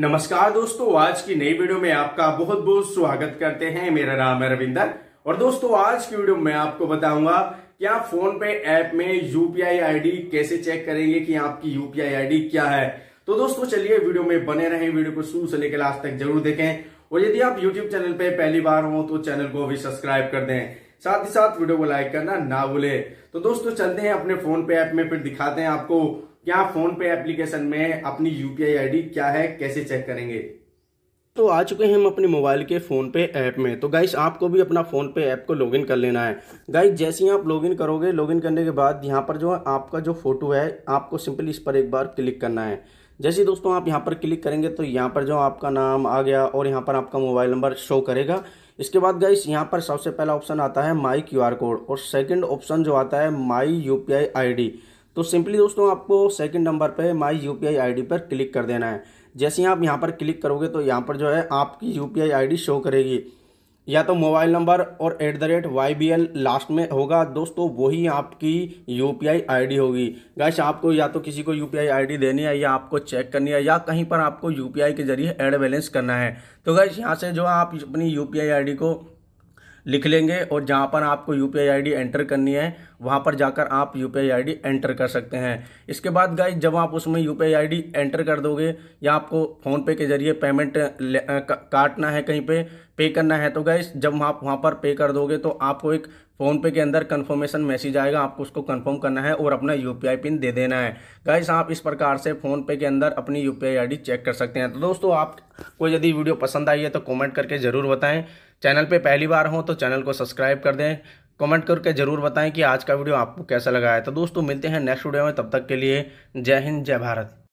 नमस्कार दोस्तों आज की नई वीडियो में आपका बहुत बहुत स्वागत करते हैं मेरा नाम है रविंदर और दोस्तों आज की वीडियो में आपको बताऊंगा कि आप फोन पे ऐप में यूपीआई आईडी कैसे चेक करेंगे कि आपकी यूपीआई आईडी क्या है तो दोस्तों चलिए वीडियो में बने रहे वीडियो को शुरू से लेकर आज तक जरूर देखें और यदि आप यूट्यूब चैनल पर पहली बार हो तो चैनल को भी सब्सक्राइब कर दें साथ ही साथ वीडियो को लाइक करना ना भूले तो दोस्तों चलते हैं अपने फोन पे ऐप में फिर दिखाते हैं आपको क्या फोन पे एप्लीकेशन में अपनी यूपीआई आईडी क्या है कैसे चेक करेंगे तो आ चुके हैं हम अपने मोबाइल के फ़ोन पे ऐप में तो गाइस आपको भी अपना फ़ोन पे ऐप को लॉगिन कर लेना है गाइस जैसे ही आप लॉगिन करोगे लॉगिन करने के बाद यहाँ पर जो है आपका जो फ़ोटो है आपको सिंपली इस पर एक बार क्लिक करना है जैसे दोस्तों आप यहाँ पर क्लिक करेंगे तो यहाँ पर जो आपका नाम आ गया और यहाँ पर आपका मोबाइल नंबर शो करेगा इसके बाद गाइस यहाँ पर सबसे पहला ऑप्शन आता है माई क्यू कोड और सेकेंड ऑप्शन जो आता है माई यू पी तो सिंपली दोस्तों आपको सेकंड नंबर पे माय यूपीआई आईडी पर क्लिक कर देना है जैसे ही आप यहाँ पर क्लिक करोगे तो यहाँ पर जो है आपकी यूपीआई आईडी शो करेगी या तो मोबाइल नंबर और at the rate Y B L last में होगा दोस्तों वही आपकी U P I I D होगी गैश आपको या तो किसी को U P I I D देनी है या आपको चेक करनी है या कहीं पर आपको यू पी आई के जरिए एड बैलेंस करना है तो गैश यहाँ से जो आप अपनी U P I I D को लिख लेंगे और जहाँ पर आपको यू पी एंटर करनी है वहाँ पर जाकर आप यू पी एंटर कर सकते हैं इसके बाद गाइज जब आप उसमें यू पी एंटर कर दोगे या आपको फ़ोनपे के ज़रिए पेमेंट काटना है कहीं पे पे करना है तो गाइज जब आप वहाँ पर पे कर दोगे तो आपको एक फ़ोन पे के अंदर कंफर्मेशन मैसेज आएगा आपको उसको कंफर्म करना है और अपना यू पिन दे देना है गाइस आप इस प्रकार से फ़ोन पे के अंदर अपनी यू पी चेक कर सकते हैं तो दोस्तों आपको यदि वीडियो पसंद आई है तो कमेंट करके ज़रूर बताएं चैनल पे पहली बार हों तो चैनल को सब्सक्राइब कर दें कमेंट करके ज़रूर बताएं कि आज का वीडियो आपको कैसा लगा है तो दोस्तों मिलते हैं नेक्स्ट वीडियो में तब तक के लिए जय हिंद जय भारत